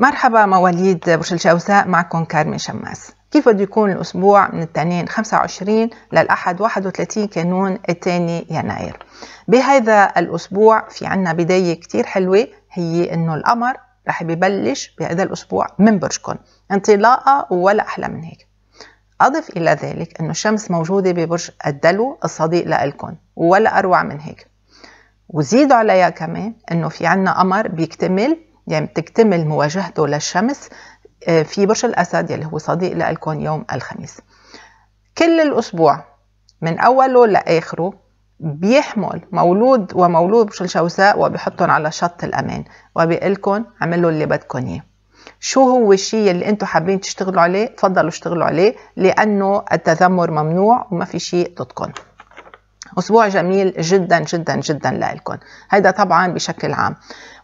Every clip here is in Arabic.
مرحبا مواليد برج الجوزاء معكم كارمي شماس كيف بده يكون الأسبوع من الاثنين 25 للأحد 31 كانون الثاني يناير بهذا الأسبوع في عنا بداية كتير حلوة هي أنه القمر رح ببلش بهذا الأسبوع من برجكم انطلاقة ولا أحلى من هيك أضف إلى ذلك أنه الشمس موجودة ببرج الدلو الصديق لإلكم ولا أروع من هيك وزيدوا عليها كمان أنه في عنا قمر بيكتمل يعني بتكتمل مواجهته للشمس آه، في برج الأسد يلي هو صديق لكم يوم الخميس كل الأسبوع من أوله لآخره بيحمل مولود ومولود برج الجوزاء وبيحطهم على شط الأمان لكم عملوا اللي بدكم إياه شو هو الشيء اللي انتم حابين تشتغلوا عليه تفضلوا اشتغلوا عليه لانه التذمر ممنوع وما في شيء ضدكم اسبوع جميل جدا جدا جدا لكم هيدا طبعا بشكل عام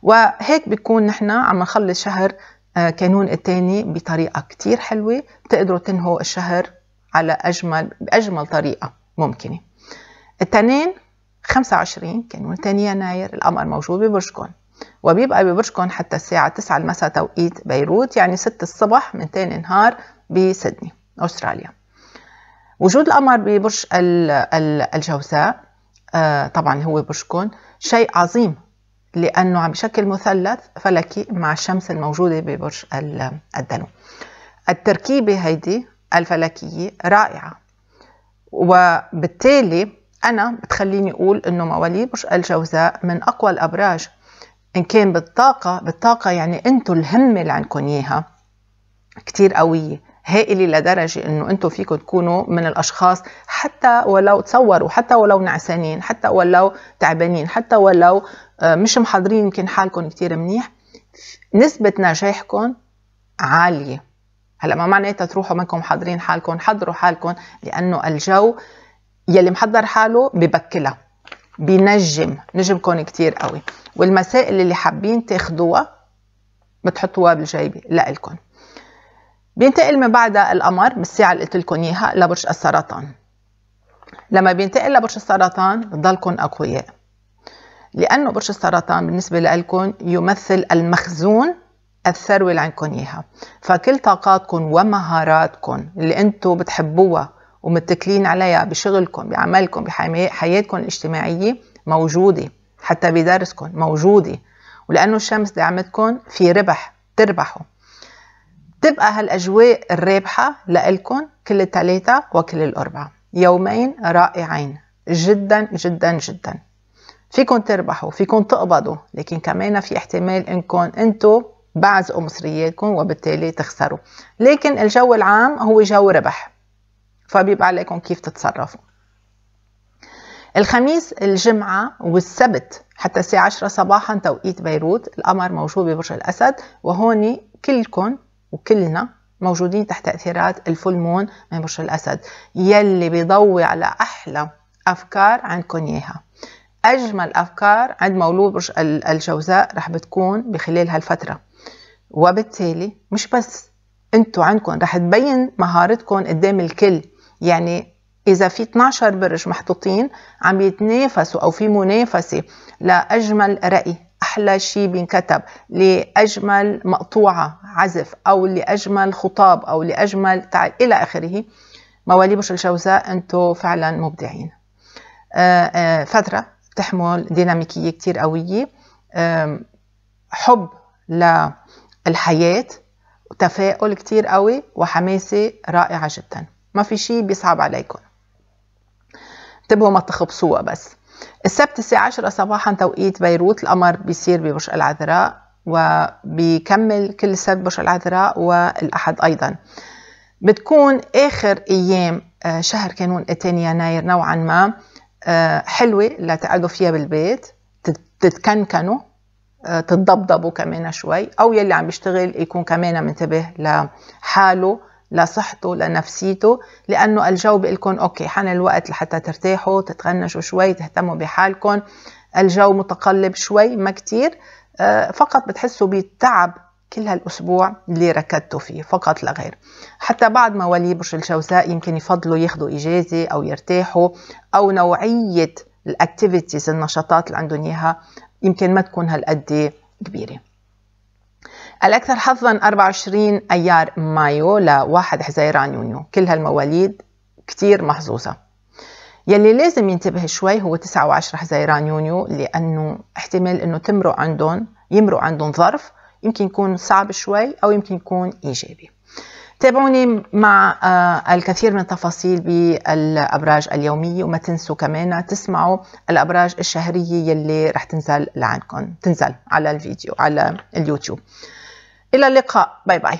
وهيك بيكون نحن عم نخلص شهر آه، كانون الثاني بطريقه كتير حلوه بتقدروا تنهوا الشهر على اجمل باجمل طريقه ممكنه التنين 25 كانون الثاني يناير القمر موجود ببرجكم وبيبقى ببرجكم حتى الساعة 9 المساء توقيت بيروت يعني 6 الصبح من تاني نهار بسدني أستراليا وجود القمر ببرج الجوزاء آه، طبعا هو برجكم شيء عظيم لأنه عم بشكل مثلث فلكي مع الشمس الموجودة ببرج الدلو التركيبة هيدي الفلكية رائعة وبالتالي أنا بتخليني أقول أنه مواليد برج الجوزاء من أقوى الأبراج إن كان بالطاقة بالطاقة يعني أنتم الهمة اللي عندكم إياها كثير قوية هائلة لدرجه انه انتم فيكم تكونوا من الاشخاص حتى ولو تصوروا حتى ولو نعسانين حتى ولو تعبانين حتى ولو آه، مش محضرين يمكن حالكم كتير منيح نسبه نجاحكم عاليه هلا ما معناتها تروحوا منكم حاضرين حالكم حضروا حالكم لانه الجو يلي محضر حاله ببكلها بنجم نجمكم كتير قوي والمسائل اللي حابين تاخدوها بتحطوها بالجيبه لإلكم بينتقل من بعدها القمر بالساعة اللي قلت لكم إياها لبرج السرطان لما بينتقل لبرج السرطان بتضلكم أقوياء لأنه برج السرطان بالنسبة لكم يمثل المخزون الثروة اللي عندكم إياها فكل طاقاتكم ومهاراتكم اللي أنتم بتحبوها ومتكلين عليها بشغلكم بعملكم بحياتكم الاجتماعية موجودة حتى بدرسكم موجودة ولأنه الشمس دعمتكم في ربح تربحوا تبقى هالاجواء الرابحه لإلكن كل الثلاثه وكل الاربعه يومين رائعين جدا جدا جدا فيكن تربحوا فيكن تقبضوا لكن كمان في احتمال انكم انتو بعزقوا مصرياتكم وبالتالي تخسروا لكن الجو العام هو جو ربح فبيبقى عليكم كيف تتصرفوا الخميس الجمعة والسبت حتى الساعة 10 صباحا توقيت بيروت القمر موجود ببرج الأسد وهون كلكم وكلنا موجودين تحت تأثيرات الفول مون من برج الأسد يلي بيضوي على أحلى أفكار عندكم إياها أجمل أفكار عند مولود برج الجوزاء رح بتكون بخلال هالفترة وبالتالي مش بس انتوا عندكم رح تبين مهارتكم قدام الكل يعني إذا في 12 برج محطوطين عم يتنافسوا أو في منافسة لأجمل رأي أحلى شيء بينكتب لأجمل مقطوعة عزف أو لأجمل خطاب أو لأجمل تع... إلى آخره برج الجوزاء انتم فعلا مبدعين آه، آه، فترة تحمل ديناميكية كثير قوية حب للحياة وتفاؤل كثير قوي وحماسة رائعة جدا ما في شيء بيصعب عليكم انتبهوا ما تخبصوها بس السبت الساعة 10 صباحا توقيت بيروت القمر بيصير ببرج العذراء وبيكمل كل سبت برج العذراء والأحد أيضا بتكون آخر أيام آه، شهر كانون الثاني يناير نوعا ما آه، حلوة لتقعدوا فيها بالبيت تتكنكنوا آه، تتضبضبوا كمان شوي أو يلي عم بيشتغل يكون كمان منتبه لحاله لصحته لنفسيته لأنه الجو بيقول أوكي حان الوقت لحتى ترتاحوا تتغنشوا شوي تهتموا بحالكم الجو متقلب شوي ما كتير آه، فقط بتحسوا بالتعب كل هالأسبوع اللي ركضتوا فيه فقط لا غير حتى بعد مواليد برج الجوزاء يمكن يفضلوا ياخذوا إجازة أو يرتاحوا أو نوعية الأكتيفيتيز النشاطات اللي عندهم إياها يمكن ما تكون هالقد كبيرة الأكثر حظا 24 أيار مايو ل 1 حزيران يونيو كل هالمواليد كتير محظوظة يلي لازم ينتبه شوي هو 9 و10 حزيران يونيو لانه احتمال انه تمروا عندهم يمروا عندهم ظرف يمكن يكون صعب شوي او يمكن يكون ايجابي تابعوني مع آه، الكثير من التفاصيل بالابراج اليوميه وما تنسوا كمان تسمعوا الابراج الشهريه يلي رح تنزل لعندكم تنزل على الفيديو على اليوتيوب الى اللقاء باي باي